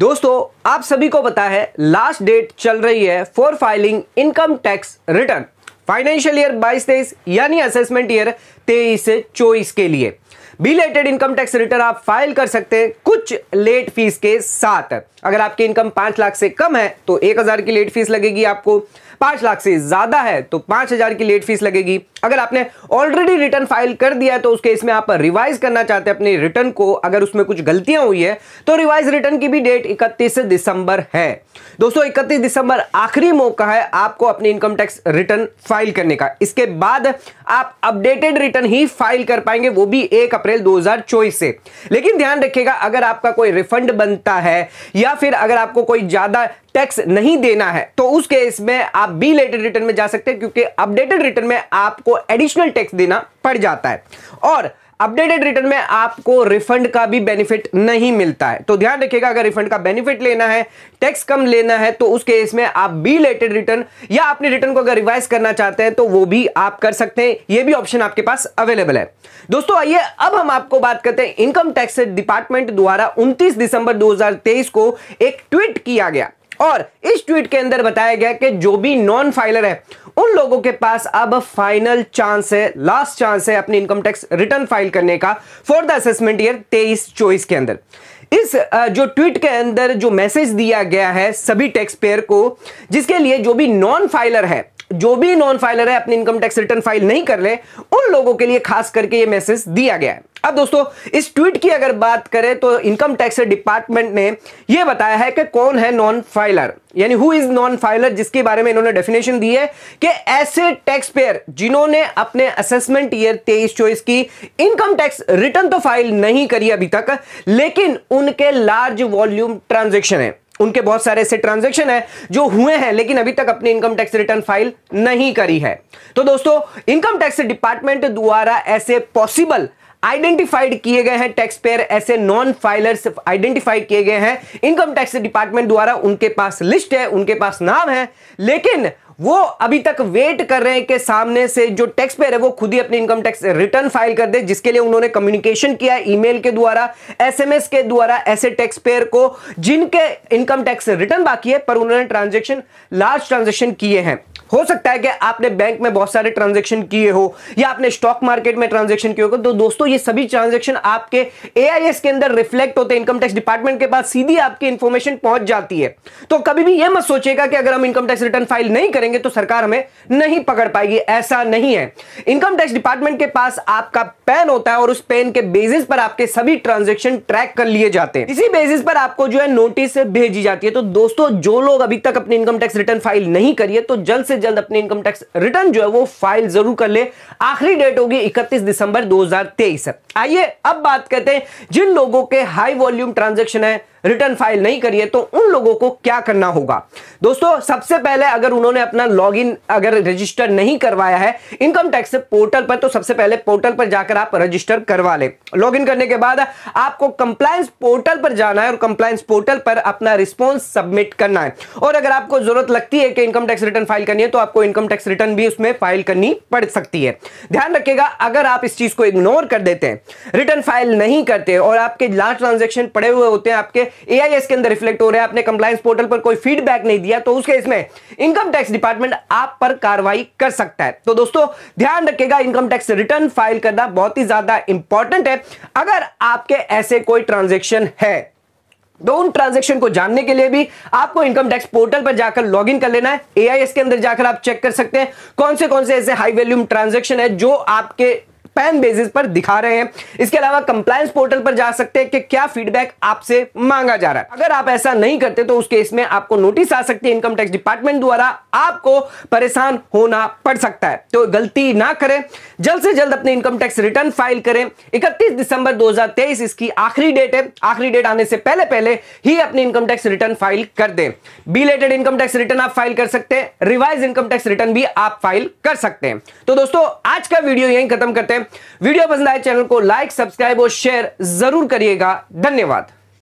दोस्तों आप सभी को पता है लास्ट डेट चल रही है for filing income tax return financial year बाईस तेईस यानी असेसमेंट ईयर तेईस से चौबीस के लिए बिलेटेड इनकम टैक्स रिटर्न आप फाइल कर सकते हैं कुछ लेट फीस के साथ अगर आपकी इनकम पांच लाख से कम है तो एक हज़ार की लेट फीस लगेगी आपको पांच लाख से ज्यादा है तो पांच हजार की लेट फीस लगेगी अगर आपने ऑलरेडी रिटर्न फाइल कर दिया है तो उसके इसमें आप रिवाइज करना चाहते हैं अपने रिटर्न को अगर उसमें कुछ गलतियां हुई है तो रिवाइज रिटर्न की भी डेट इकतीस दिसंबर है दोस्तों इकतीस दिसंबर आखिरी मौका है आपको अपनी इनकम टैक्स रिटर्न फाइल करने का इसके बाद आप अपडेटेड रिटर्न ही फाइल कर पाएंगे वो भी एक अप्रैल दो से लेकिन ध्यान रखिएगा अगर आपका कोई रिफंड बनता है या फिर अगर आपको कोई ज्यादा टैक्स नहीं देना है तो उस केस में आप आप बी लेटेड रिटर्न में जा सकते हैं क्योंकि अपडेटेड रिटर्न में आपको एडिशनल टैक्स देना पड़ जाता है और अपडेटेड रिटर्न में आपको रिफंड का भी बेनिफिट नहीं मिलता है तो ध्यान रखिएगा अगर रिफंड का बेनिफिट लेना है टैक्स कम लेना है तो उस केस में आप बी लेटेड रिटर्न या अपने रिटर्न को अगर रिवाइज करना चाहते हैं तो वो भी आप कर सकते हैं ये भी ऑप्शन आपके पास अवेलेबल है दोस्तों आइए अब हम आपको बात करते हैं इनकम टैक्स डिपार्टमेंट द्वारा उनतीस दिसंबर दो को एक ट्वीट किया गया और इस ट्वीट के अंदर बताया गया कि जो भी नॉन फाइलर है उन लोगों के पास अब फाइनल चांस है लास्ट चांस है अपनी इनकम टैक्स रिटर्न फाइल करने का फॉर द असेसमेंट ईयर तेईस चौबीस के अंदर इस जो ट्वीट के अंदर जो मैसेज दिया गया है सभी टैक्स पेयर को जिसके लिए जो भी नॉन फाइलर है जो भी नॉन फाइलर है अपनी इनकम टैक्स रिटर्न फाइल नहीं कर रहे उन लोगों के लिए खास करके ये मैसेज दिया गया है अब दोस्तों इस ट्वीट की अगर बात करें तो इनकम टैक्स डिपार्टमेंट ने यह बताया है कि कौन है नॉन फाइलर यानी हु इज नॉन फाइलर जिसके बारे में इन्होंने डेफिनेशन दी है कि ऐसे टैक्स पेयर जिन्होंने अपने असेसमेंट ईयर तेईस चौबीस की इनकम टैक्स रिटर्न तो फाइल नहीं करी अभी तक लेकिन उनके लार्ज वॉल्यूम ट्रांजेक्शन है उनके बहुत सारे ऐसे ट्रांजेक्शन है जो हुए हैं लेकिन अभी तक अपनी इनकम टैक्स रिटर्न फाइल नहीं करी है तो दोस्तों इनकम टैक्स डिपार्टमेंट द्वारा ऐसे पॉसिबल आइडेंटिफाइड किए गए हैं टैक्स पेयर ऐसे नॉन फाइलर्स आइडेंटिफाई किए गए हैं इनकम टैक्स डिपार्टमेंट द्वारा उनके पास लिस्ट है उनके पास नाम है लेकिन वो अभी तक वेट कर रहे हैं कि सामने से जो टैक्स पेयर है वो खुद ही अपनी इनकम टैक्स रिटर्न फाइल कर दे जिसके लिए उन्होंने कम्युनिकेशन किया ईमेल के द्वारा एसएमएस के द्वारा ऐसे टैक्स पेयर को जिनके इनकम टैक्स रिटर्न बाकी है पर उन्होंने ट्रांजेक्शन लार्ज ट्रांजेक्शन किए हैं हो सकता है कि आपने बैंक में बहुत सारे ट्रांजेक्शन किए हो या आपने स्टॉक मार्केट में ट्रांजेक्शन किए हो तो दोस्तों ये सभी ट्रांजेक्शन आपके एआईएस के अंदर रिफ्लेक्ट होते हैं इनकम टैक्स डिपार्टमेंट के पास सीधी आपकी इंफॉर्मेशन पहुंच जाती है तो कभी भी यह मत सोचेगा कि अगर हम इनकम टैक्स रिटर्न फाइल नहीं करेंगे तो सरकार हमें नहीं पकड़ पाएगी ऐसा नहीं है इनकम टैक्स डिपार्टमेंट के पास आपका पेन होता है और उस पेन के बेसिस पर आपके सभी ट्रांजेक्शन ट्रैक कर लिए जाते हैं इसी बेसिस पर आपको जो है नोटिस भेजी जाती है तो दोस्तों जो लोग अभी तक अपनी इनकम टैक्स रिटर्न फाइल नहीं करिए तो जल्द से जल्द अपने इनकम टैक्स रिटर्न जो है वो फाइल जरूर कर ले आखिरी डेट होगी 31 दिसंबर 2023 आइए अब बात करते हैं जिन लोगों के हाई वॉल्यूम ट्रांजेक्शन है रिटर्न फाइल नहीं करी है तो उन लोगों को क्या करना होगा दोस्तों सबसे पहले अगर उन्होंने अपना लॉग अगर रजिस्टर नहीं करवाया है इनकम टैक्स पोर्टल पर तो सबसे पहले पोर्टल पर जाकर आप रजिस्टर करवा ले लॉग करने के बाद आपको कंप्लायंस पोर्टल पर जाना है और कंप्लायंस पोर्टल पर अपना रिस्पॉन्स सबमिट करना है और अगर आपको जरूरत लगती है कि इनकम टैक्स रिटर्न फाइल करनी है तो आपको इनकम टैक्स रिटर्न भी उसमें फाइल करनी पड़ सकती है ध्यान रखिएगा अगर आप इस चीज को इग्नोर कर देते हैं रिटर्न फाइल नहीं करते और आपके लास्ट ट्रांजेक्शन पड़े हुए होते हैं आपके एआईएस के अंदर रिफ्लेक्ट हो रहा है आपने कंप्लायंस पोर्टल पर कोई फीडबैक नहीं दिया तो उसके इसमें इनकम टैक्स डिपार्टमेंट आप पर कार्रवाई कर सकता है तो दोस्तों ध्यान रखेगा इनकम टैक्स रिटर्न फाइल करना बहुत ही ज्यादा इंपॉर्टेंट है अगर आपके ऐसे कोई ट्रांजेक्शन है तो उन ट्रांजेक्शन को जानने के लिए भी आपको इनकम टैक्स पोर्टल पर जाकर लॉगिन कर लेना है एआईएस के अंदर जाकर आप चेक कर सकते हैं कौन से कौन से ऐसे हाई वैल्यूम ट्रांजेक्शन है जो आपके पैन बेसिस पर दिखा रहे हैं इसके अलावा कंप्लायंस पोर्टल पर जा सकते हैं कि क्या फीडबैक आपसे मांगा जा रहा है अगर आप ऐसा नहीं करते तो उस केस में आपको नोटिस आ सकती है इनकम टैक्स डिपार्टमेंट द्वारा आपको परेशान होना पड़ सकता है तो गलती ना करें जल्द से जल्द अपने इनकम टैक्स रिटर्न फाइल करें इकतीस दिसंबर दो इसकी आखिरी डेट है आखिरी डेट आने से पहले पहले ही अपने इनकम टैक्स रिटर्न फाइल कर दें बीलेटेड इनकम टैक्स रिटर्न आप फाइल कर सकते हैं रिवाइज इनकम टैक्स रिटर्न भी आप फाइल कर सकते हैं तो दोस्तों आज का वीडियो यहीं खत्म करते हैं वीडियो पसंद आए चैनल को लाइक सब्सक्राइब और शेयर जरूर करिएगा धन्यवाद